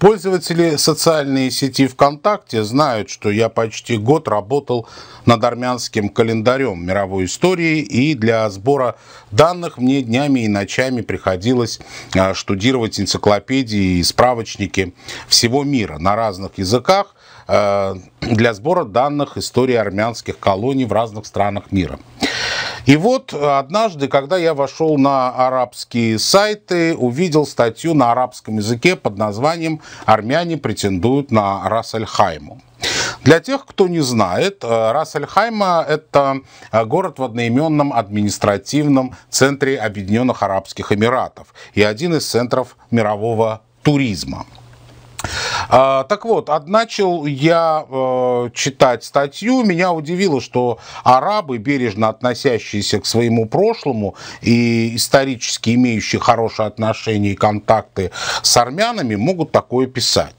Пользователи социальной сети ВКонтакте знают, что я почти год работал над армянским календарем мировой истории, и для сбора данных мне днями и ночами приходилось а, штудировать энциклопедии и справочники всего мира на разных языках а, для сбора данных истории армянских колоний в разных странах мира. И вот э, однажды, когда я вошел на арабские сайты, увидел статью на арабском языке под названием «Армяне претендуют на Рас-Аль-Хайму». Для тех, кто не знает, э, Рас-Аль-Хайма – это э, город в одноименном административном центре Объединенных Арабских Эмиратов и один из центров мирового туризма. А, так вот, начал я э, читать статью, меня удивило, что арабы, бережно относящиеся к своему прошлому и исторически имеющие хорошие отношения и контакты с армянами, могут такое писать.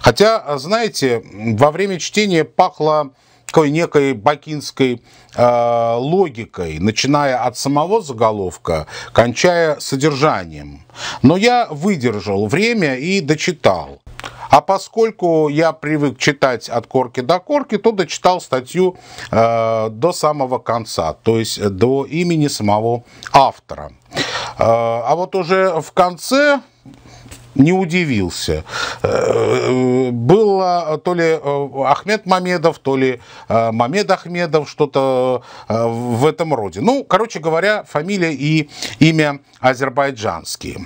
Хотя, знаете, во время чтения пахло такой некой бакинской э, логикой, начиная от самого заголовка, кончая содержанием. Но я выдержал время и дочитал. А поскольку я привык читать от корки до корки, то дочитал статью э, до самого конца, то есть э, до имени самого автора. Э, а вот уже в конце не удивился. Э, было то ли э, Ахмед Мамедов, то ли Мамед Ахмедов, что-то в этом роде. Ну, короче говоря, фамилия и имя азербайджанские.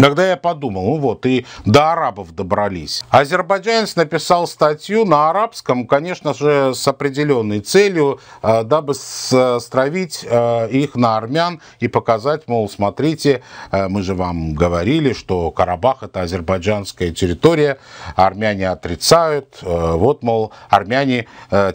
Тогда я подумал, ну вот, и до арабов добрались. Азербайджанец написал статью на арабском, конечно же, с определенной целью, э, дабы стравить э, их на армян и показать, мол, смотрите, э, мы же вам говорили, что Карабах это азербайджанская территория, армяне отрицают. Вот, мол, армяне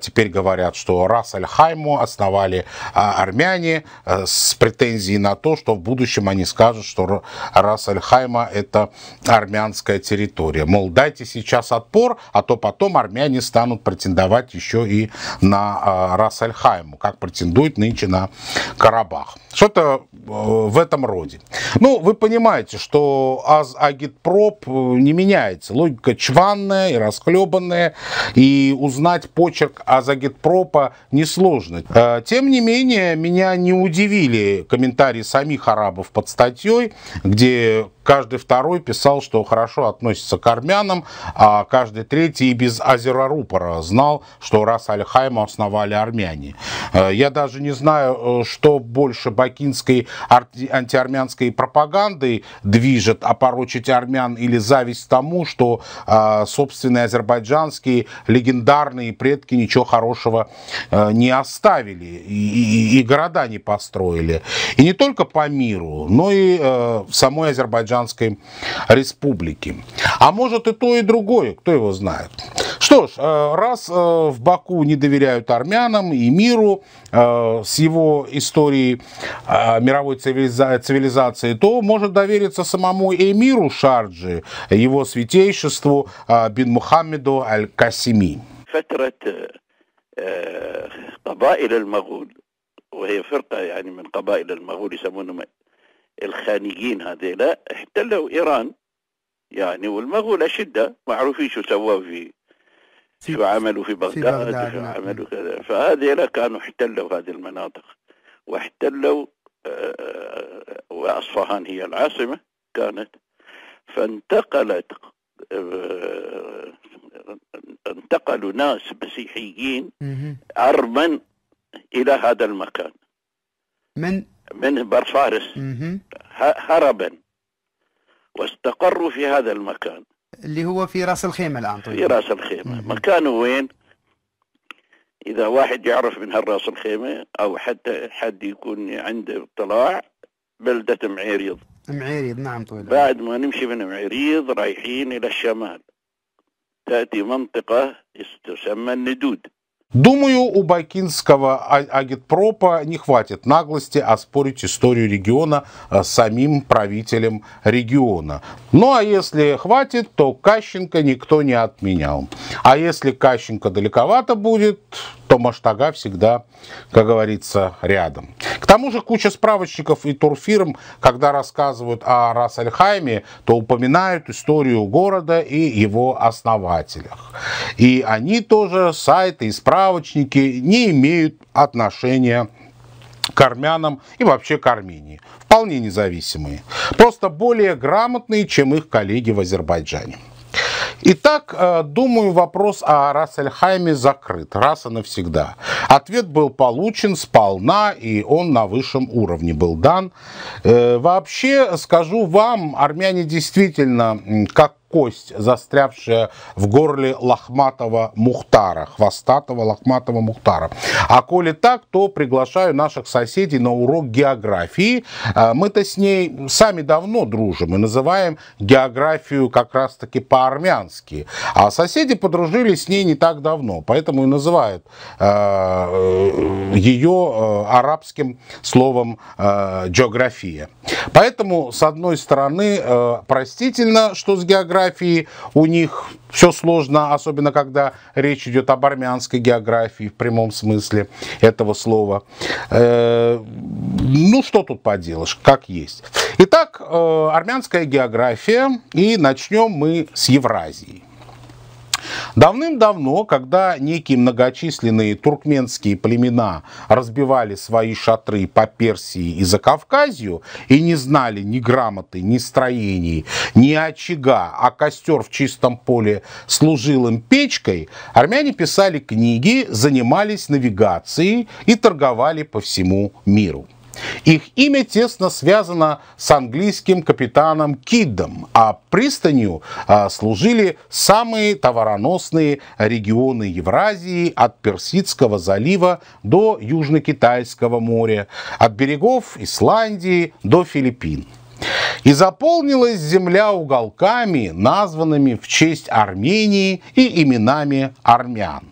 теперь говорят, что рас Аль-Хайму основали а армяне с претензией на то, что в будущем они скажут, что рас Аль-Хайму Хайма это армянская территория. Мол, дайте сейчас отпор, а то потом армяне станут претендовать еще и на а, рас аль как претендует нынче на Карабах. Что-то э, в этом роде. Ну, вы понимаете, что аз агитпроп э, не меняется. Логика чванная и расхлебанная, и узнать почерк аз агитпропа несложно. Э, тем не менее, меня не удивили комментарии самих арабов под статьей, где Каждый второй писал, что хорошо относится к армянам, а каждый третий и без Азерарупора знал, что раз Альхайма основали армяне. Э, я даже не знаю, э, что больше бакинской антиармянской пропаганды движет, опорочить а армян или зависть тому, что э, собственные азербайджанские легендарные предки ничего хорошего не оставили и, города не построили. И не только по миру, но и в самой Азербайджане. Азербайджанской Республики. А может и то, и другое, кто его знает. Что ж, э, раз э, в Баку не доверяют армянам и миру э, с его историей мировой цивилизации, то может довериться самому эмиру Шарджи, его святейшеству бин Мухаммеду Аль-Касими. قبائل المغول وهي فرقة يعني من قبائل المغول يسمونهم الخانيين هذيلا احتلوا ايران يعني والمغول اشده معروفين شو سووا في شو عملوا في بغداد شو نعم. عملوا كذا فهذيلا كانوا احتلوا هذه المناطق واحتلوا آه، واصفهان هي العاصمه كانت فانتقلت آه، انتقلوا ناس مسيحيين أرمن إلى هذا المكان من بر برفارس هربا واستقروا في هذا المكان اللي هو في راس الخيمه الان طيب. في راس الخيمه مم. مكانه وين اذا واحد يعرف من هالراس الخيمه او حتى حد يكون عنده اطلاع بلده معيريض معيريض نعم طويل بعد ما نمشي من معيريض رايحين الى الشمال تاتي منطقه تسمى الندود Думаю, у Байкинского а-, агитпропа не хватит наглости оспорить историю региона э, самим правителем региона. Ну а если хватит, то Кащенко никто не отменял. А если Кащенко далековато будет, то Маштага всегда, как говорится, рядом. К тому же куча справочников и турфирм, когда рассказывают о Рассельхайме, то упоминают историю города и его основателях. И они тоже, сайты и справочники, не имеют отношения к армянам и вообще к Армении. Вполне независимые. Просто более грамотные, чем их коллеги в Азербайджане. Итак, э, думаю, вопрос о Рассельхайме закрыт раз и навсегда. Ответ был получен сполна, и он на высшем уровне был дан. Э, вообще, скажу вам, армяне действительно, как кость, застрявшая в горле лохматого Мухтара, хвостатого лохматого Мухтара. А коли так, то приглашаю наших соседей на урок географии. А, мы-то с ней сами давно дружим и называем географию как раз-таки по-армянски. А соседи подружились с ней не так давно, поэтому и называют а, ее а, арабским словом география. Поэтому, с одной стороны, простительно, что с географией географии у них все сложно, особенно когда речь идет об армянской географии в прямом смысле этого слова. Э, ну, что тут поделаешь, как есть. Итак, э, армянская география, и начнем мы с Евразии. Давным-давно, когда некие многочисленные туркменские племена разбивали свои шатры по Персии и за Закавказью и не знали ни грамоты, ни строений, ни очага, а костер в чистом поле служил им печкой, армяне писали книги, занимались навигацией и торговали по всему миру. Их имя тесно связано с английским капитаном Киддом, а пристанью а, служили самые товароносные регионы Евразии от Персидского залива до Южно-Китайского моря, от берегов Исландии до Филиппин. И заполнилась земля уголками, названными в честь Армении и именами армян.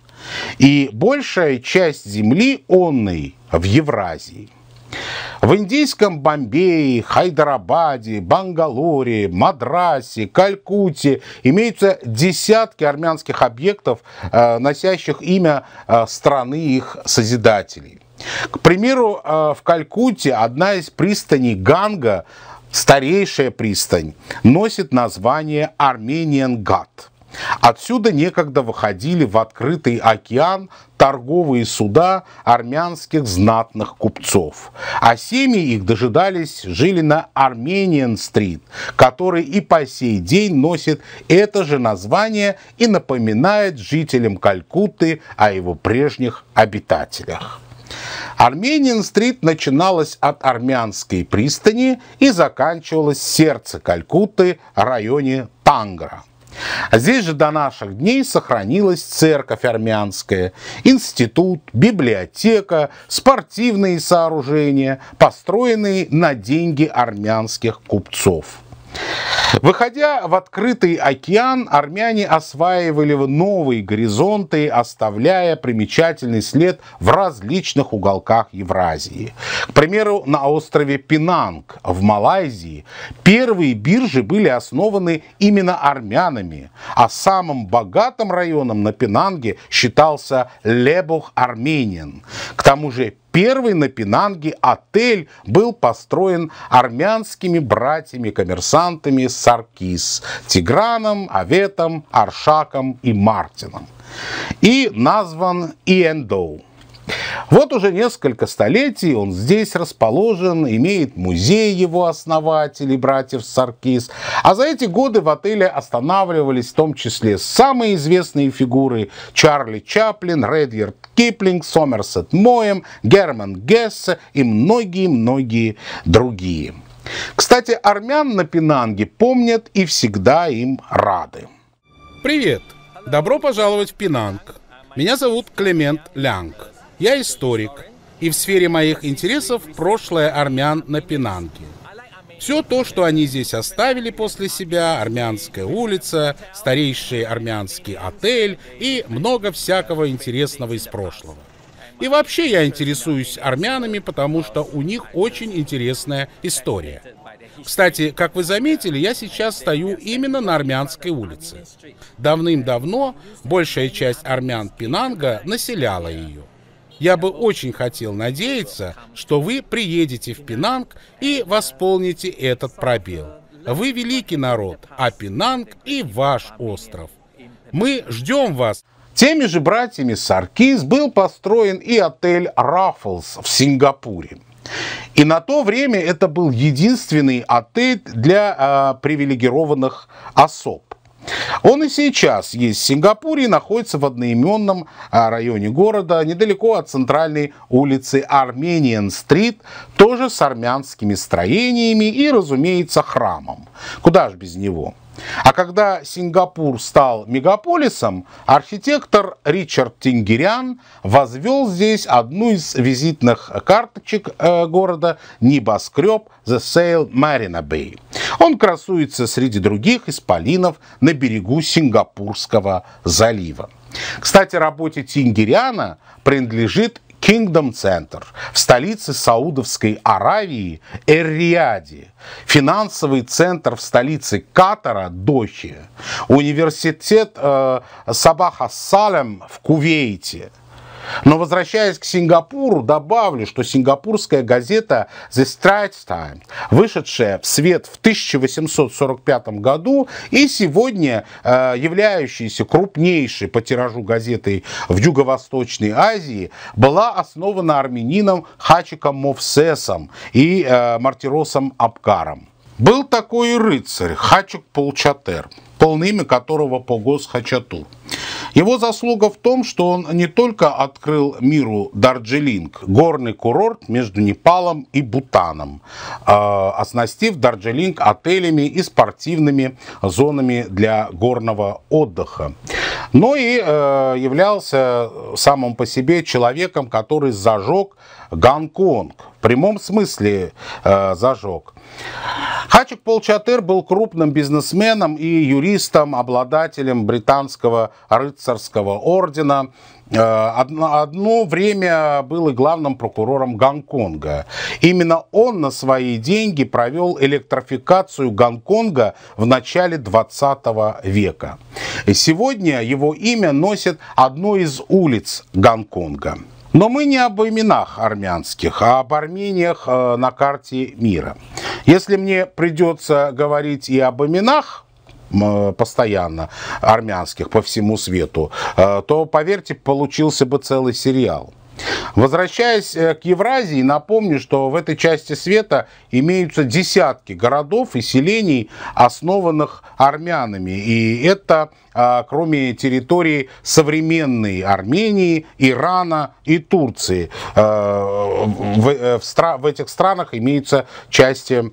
И большая часть земли онной в Евразии – в индийском Бомбее, Хайдарабаде, Бангалоре, Мадрасе, Калькутте имеются десятки армянских объектов, э, носящих имя э, страны их созидателей. К примеру, э, в Калькутте одна из пристаней Ганга, старейшая пристань, носит название Армениан Гат. Отсюда некогда выходили в открытый океан торговые суда армянских знатных купцов. А семьи их дожидались, жили на Армениан-стрит, который и по сей день носит это же название и напоминает жителям Калькутты о его прежних обитателях. Армениан-стрит начиналась от армянской пристани и заканчивалась в сердце Калькутты, районе Тангра. А здесь же до наших дней сохранилась церковь армянская, институт, библиотека, спортивные сооружения, построенные на деньги армянских купцов. Выходя в открытый океан, армяне осваивали новые горизонты, оставляя примечательный след в различных уголках Евразии. К примеру, на острове Пинанг в Малайзии первые биржи были основаны именно армянами, а самым богатым районом на Пинанге считался Лебух Арменин. К тому же Первый на Пенанге отель был построен армянскими братьями-коммерсантами Саркис, Тиграном, Аветом, Аршаком и Мартином. И назван Иэндоу вот уже несколько столетий он здесь расположен, имеет музей его основателей, братьев Саркис. А за эти годы в отеле останавливались в том числе самые известные фигуры Чарли Чаплин, Редьярд Киплинг, Сомерсет Моем, Герман Гессе и многие-многие другие. Кстати, армян на Пинанге помнят и всегда им рады. Привет! Добро пожаловать в Пинанг. Меня зовут Клемент Лянг. Я историк, и в сфере моих интересов прошлое армян на Пенанке. Все то, что они здесь оставили после себя, армянская улица, старейший армянский отель и много всякого интересного из прошлого. И вообще я интересуюсь армянами, потому что у них очень интересная история. Кстати, как вы заметили, я сейчас стою именно на Армянской улице. Давным-давно большая часть армян Пинанга населяла ее. Я бы очень хотел надеяться, что вы приедете в Пинанг и восполните этот пробел. Вы великий народ, а Пинанг и ваш остров. Мы ждем вас. Теми же братьями Саркиз был построен и отель «Раффлс» в Сингапуре. И на то время это был единственный отель для э, привилегированных особ. Он и сейчас есть в Сингапуре и находится в одноименном а, районе города, недалеко от центральной улицы Армениан-стрит, тоже с армянскими строениями и, разумеется, храмом. Куда же без него? А когда Сингапур стал мегаполисом, архитектор Ричард Тингерян возвел здесь одну из визитных карточек э, города – небоскреб The Sail Marina Bay – он красуется среди других исполинов на берегу Сингапурского залива. Кстати, работе Тингериана принадлежит Kingdom Center в столице Саудовской Аравии Эр-Риаде, финансовый центр в столице Катара Дохи, университет э, Сабаха Салем в Кувейте – но возвращаясь к Сингапуру, добавлю, что сингапурская газета The Straits Times, вышедшая в свет в 1845 году и сегодня э, являющаяся крупнейшей по тиражу газетой в Юго-Восточной Азии, была основана армянином Хачиком Мовсесом и э, Мартиросом Абкаром. Был такой и рыцарь Хачик Полчатер, полное имя которого Погос Хачатур. Его заслуга в том, что он не только открыл миру Дарджилинг, горный курорт между Непалом и Бутаном, а, оснастив Дарджилинг отелями и спортивными зонами для горного отдыха. Но и э, являлся самым по себе человеком, который зажег Гонконг, в прямом смысле э, зажег. Хачик Полчатыр был крупным бизнесменом и юристом, обладателем британского рыцарского ордена. Э, одно время был и главным прокурором Гонконга. Именно он на свои деньги провел электрификацию Гонконга в начале 20 века. И сегодня его имя носит одну из улиц Гонконга. Но мы не об именах армянских, а об Армениях э, на карте мира. Если мне придется говорить и об именах, э, постоянно армянских по всему свету, э, то, поверьте, получился бы целый сериал. Возвращаясь э, к Евразии, напомню, что в этой части света имеются десятки городов и селений, основанных армянами. И это а, кроме территории современной Армении, Ирана и Турции. А, в, э, в, в этих странах имеются части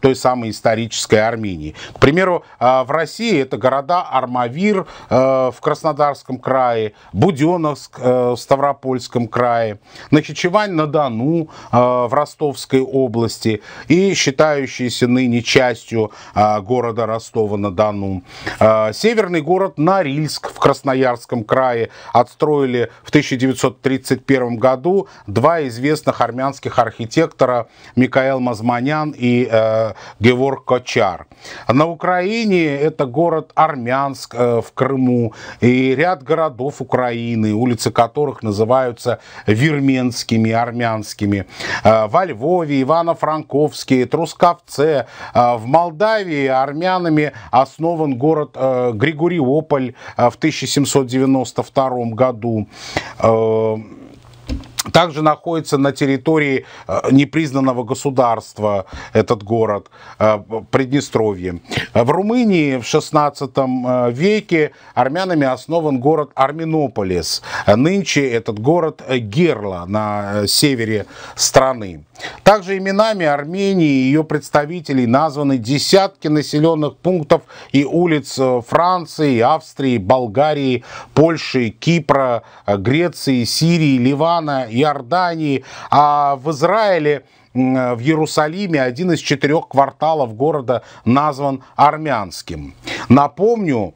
той самой исторической Армении. К примеру, а, в России это города Армавир э, в Краснодарском крае, Буденовск э, в Ставропольском крае, Нахичевань-на-Дону в Ростовской области и считающиеся ныне частью города Ростова-на-Дону. Север Северный город Норильск в Красноярском крае отстроили в 1931 году два известных армянских архитектора Микаэл Мазманян и э, Геворг Кочар. На Украине это город Армянск э, в Крыму и ряд городов Украины, улицы которых называются верменскими, армянскими. Э, во Львове, Ивано-Франковске, Трусковце. Э, в Молдавии армянами основан город э, Григориополь э, в 1792 году. Э, также находится на территории э, непризнанного государства этот город, Приднестровье. В Румынии в XVI веке армянами основан город Арминополис. Нынче этот город Герла на севере страны. Также именами Армении и ее представителей названы десятки населенных пунктов и улиц э, Франции, Австрии, Болгарии, Польши, Кипра, э, Греции, Сирии, Ливана, Иордании. А в Израиле э, в Иерусалиме один из четырех кварталов города назван армянским. Напомню,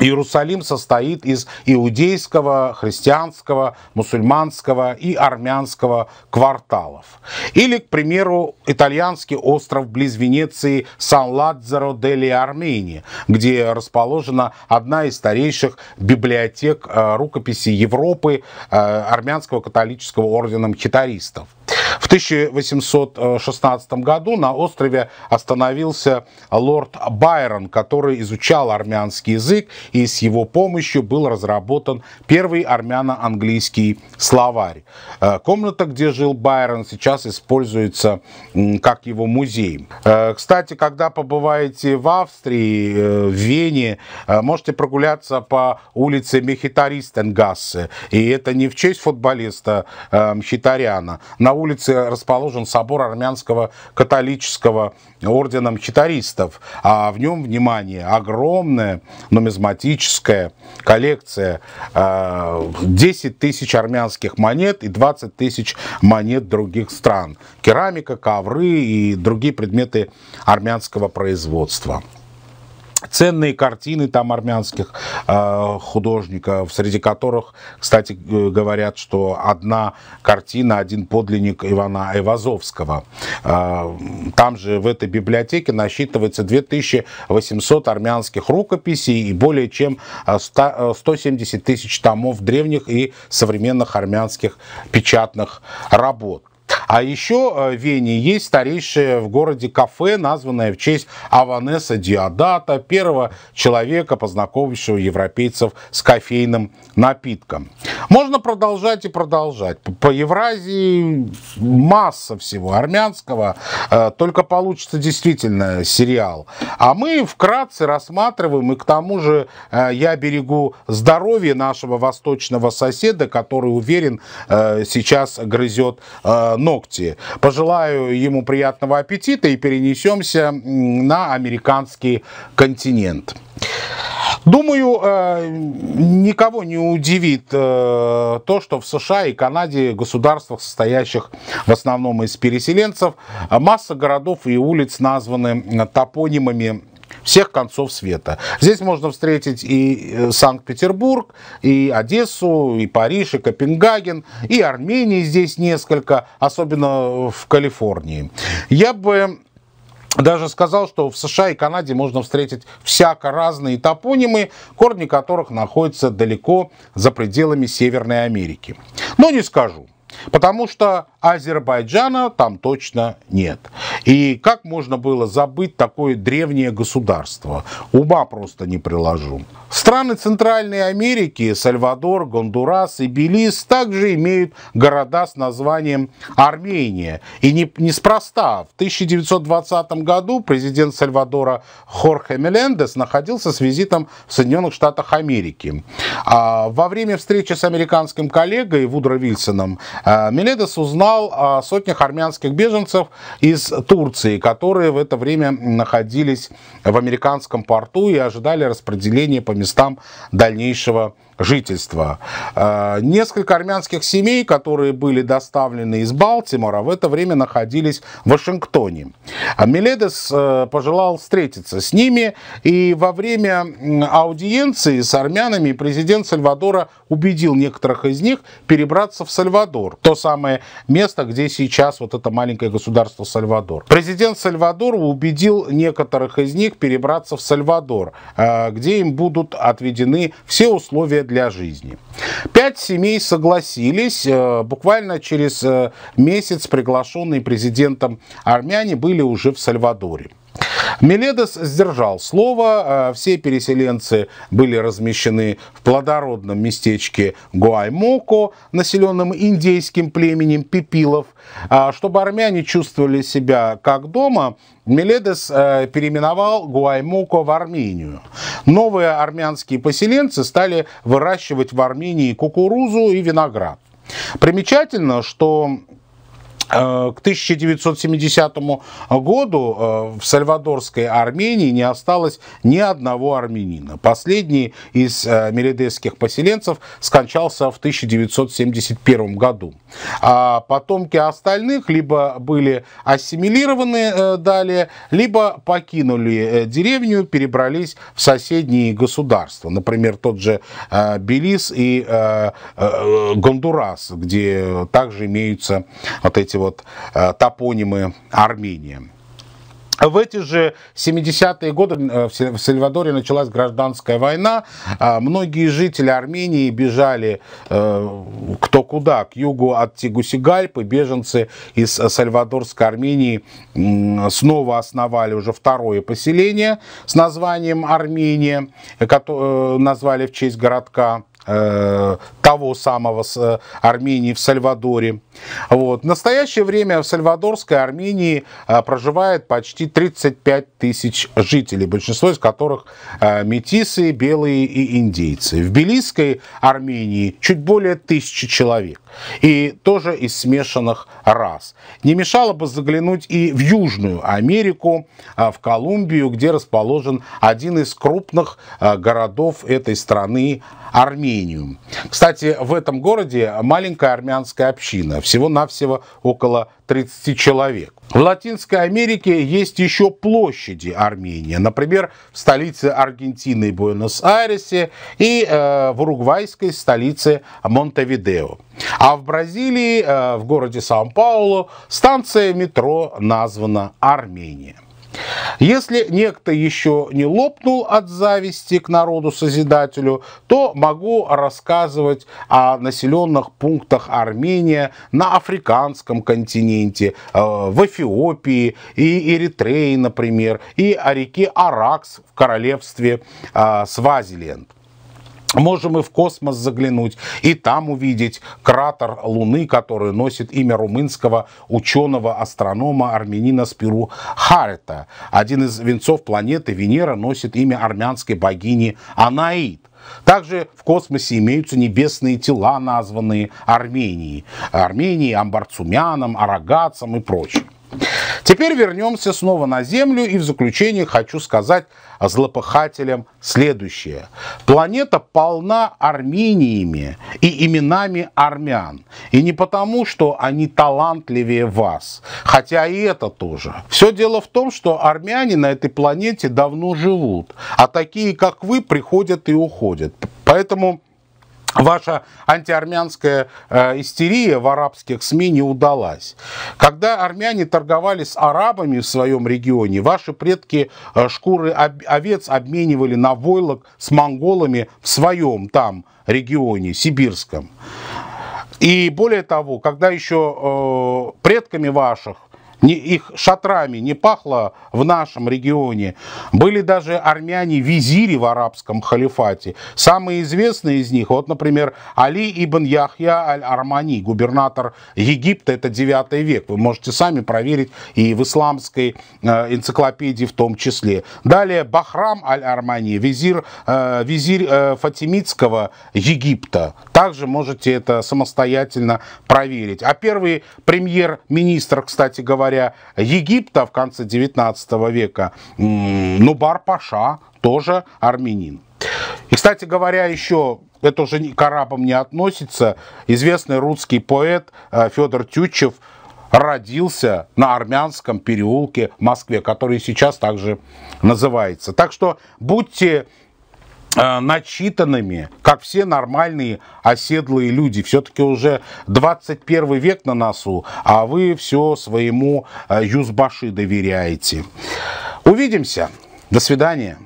Иерусалим состоит из иудейского, христианского, мусульманского и армянского кварталов. Или, к примеру, итальянский остров близ Венеции Сан-Ладзеро дели Армении, где расположена одна из старейших библиотек э, рукописей Европы э, армянского католического ордена хитаристов. В 1816 году на острове остановился лорд Байрон, который изучал армянский язык, и с его помощью был разработан первый армяно-английский словарь. Э, комната, где жил Байрон, сейчас используется как его музей. Э, кстати, когда побываете в Австрии, э, в Вене, можете прогуляться по улице Мехитаристенгассе, и это не в честь футболиста Мхитаряна. На улице Турции расположен собор армянского католического ордена мчитаристов, а в нем, внимание, огромная нумизматическая коллекция, 10 э, тысяч армянских монет и 20 тысяч монет других стран, керамика, ковры и другие предметы армянского производства ценные картины там армянских э, художников, среди которых, кстати, э, говорят, что одна картина, один подлинник Ивана Эвазовского. Э, там же в этой библиотеке насчитывается 2800 армянских рукописей и более чем 100, э, 170 э, тысяч томов древних и современных армянских печатных работ. А еще э, в Вене есть старейшее в городе кафе, названное в честь Аванеса Диодата, первого человека, познакомившего европейцев с кофейным напитком. Можно продолжать и продолжать. По Евразии масса всего армянского, э, только получится действительно сериал. А мы вкратце рассматриваем, и к тому же э, я берегу здоровье нашего восточного соседа, который уверен сейчас грызет ногу ногти. Пожелаю ему приятного аппетита и перенесемся на американский континент. Думаю, э, никого не удивит э, то, что в США и Канаде, государствах, состоящих в основном из переселенцев, масса городов и улиц названы топонимами всех концов света. Здесь можно встретить и э, Санкт-Петербург, и Одессу, и Париж, и Копенгаген, и Армении здесь несколько, особенно э, в Калифорнии. Я бы даже сказал, что в США и Канаде можно встретить всяко разные топонимы, корни которых находятся далеко за пределами Северной Америки. Но не скажу, потому что Азербайджана там точно нет. И как можно было забыть такое древнее государство? Ума просто не приложу. Страны Центральной Америки, Сальвадор, Гондурас и Белиз также имеют города с названием Армения. И не, неспроста. В 1920 году президент Сальвадора Хорхе Мелендес находился с визитом в Соединенных Штатах Америки. А во время встречи с американским коллегой Вудро Вильсоном э, Мелендес узнал, писал о сотнях армянских беженцев из Турции, которые в это время находились в американском порту и ожидали распределения по местам дальнейшего жительства. А, несколько армянских семей, которые были доставлены из Балтимора, в это время находились в Вашингтоне. А Миледес э, пожелал встретиться с ними, и во время аудиенции с армянами президент Сальвадора убедил некоторых из них перебраться в Сальвадор, то самое место, где сейчас вот это маленькое государство Сальвадор. Президент Сальвадора убедил некоторых из них перебраться в Сальвадор, э, где им будут отведены все условия для жизни. Пять семей согласились. Э, буквально через э, месяц приглашенные президентом армяне были уже в Сальвадоре. Меледес сдержал слово. Э, все переселенцы были размещены в плодородном местечке Гуаймоко, населенном индейским племенем Пепилов, а, Чтобы армяне чувствовали себя как дома, Меледес э, переименовал Гуаймоко в Армению. Новые армянские поселенцы стали выращивать в Армении кукурузу и виноград. Примечательно, что Э, к 1970 году э, в Сальвадорской Армении не осталось ни одного армянина. Последний из э, меридесских поселенцев скончался в 1971 году. А потомки остальных либо были ассимилированы далее, либо покинули деревню, перебрались в соседние государства. Например, тот же Белиз и Гондурас, где также имеются вот эти эти вот э, топонимы Армения. В эти же 70-е годы э, в Сальвадоре началась гражданская война. А многие жители Армении бежали э, кто куда, к югу от Тегусигальпы. Беженцы из Сальвадорской Армении снова основали уже второе поселение с названием Армения, которое назвали в честь городка Э, того самого с э, Армении в Сальвадоре. Вот. В настоящее время в Сальвадорской Армении э, проживает почти 35 тысяч жителей, большинство из которых э, метисы, белые и индейцы. В Белийской Армении чуть более тысячи человек и тоже из смешанных рас. Не мешало бы заглянуть и в Южную Америку, а, в Колумбию, где расположен один из крупных а, городов этой страны Армению. Кстати, в этом городе маленькая армянская община, всего-навсего около 30 человек. В Латинской Америке есть еще площади Армении, например, в столице Аргентины Буэнос-Айресе и э, в уругвайской столице Монтевидео. А в Бразилии, э, в городе Сан-Паулу, станция метро названа Армения. Если некто еще не лопнул от зависти к народу-созидателю, то могу рассказывать о населенных пунктах Армения на африканском континенте, э, в Эфиопии и Эритрее, например, и о реке Аракс в королевстве э, Свазиленд. Можем и в космос заглянуть, и там увидеть кратер Луны, который носит имя румынского ученого-астронома армянина Спиру Харета. Один из венцов планеты Венера носит имя армянской богини Анаид. Также в космосе имеются небесные тела, названные Арменией. Арменией, Амбарцумяном, Арагацем и прочим. Теперь вернемся снова на Землю и в заключение хочу сказать а злопыхателям следующее. Планета полна армениями и именами армян. И не потому, что они талантливее вас, хотя и это тоже. Все дело в том, что армяне на этой планете давно живут, а такие, как вы, приходят и уходят. Поэтому ваша антиармянская э, истерия в арабских СМИ не удалась. Когда армяне торговали с арабами в своем регионе, ваши предки э, шкуры об, овец обменивали на войлок с монголами в своем там регионе, сибирском. И более того, когда еще э, предками ваших не, их шатрами не пахло в нашем регионе. Были даже армяне-визири в арабском халифате. Самые известные из них, вот, например, Али ибн Яхья аль-Армани, губернатор Египта, это 9 век. Вы можете сами проверить и в исламской э, энциклопедии в том числе. Далее Бахрам аль-Армани, визир, э, визирь э, Фатимидского Египта. Также можете это самостоятельно проверить. А первый премьер-министр, кстати говоря, царя Египта в конце 19 века, Нубар-Паша, тоже армянин. И, кстати говоря, еще это уже к арабам не относится. Известный русский поэт э, Федор Тютчев родился на армянском переулке в Москве, который сейчас также называется. Так что будьте Э, начитанными, как все нормальные оседлые люди. Все-таки уже 21 век на носу, а вы все своему э, юзбаши доверяете. Увидимся. До свидания.